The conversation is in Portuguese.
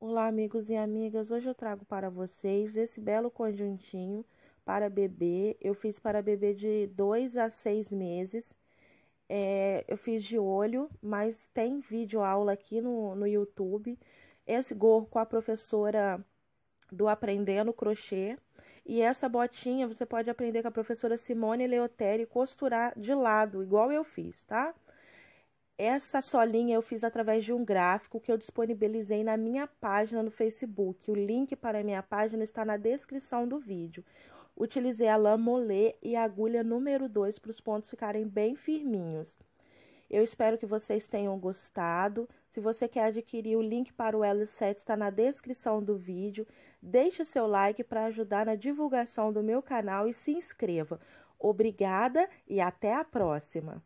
Olá, amigos e amigas. Hoje eu trago para vocês esse belo conjuntinho para bebê. Eu fiz para bebê de dois a seis meses. É, eu fiz de olho, mas tem vídeo aula aqui no, no YouTube. Esse gorro com a professora do Aprendendo Crochê. E essa botinha você pode aprender com a professora Simone Leotério e costurar de lado, igual eu fiz, tá? Essa solinha eu fiz através de um gráfico que eu disponibilizei na minha página no Facebook. O link para a minha página está na descrição do vídeo. Utilizei a lã molê e a agulha número 2 para os pontos ficarem bem firminhos. Eu espero que vocês tenham gostado. Se você quer adquirir, o link para o L7 está na descrição do vídeo. Deixe seu like para ajudar na divulgação do meu canal e se inscreva. Obrigada e até a próxima!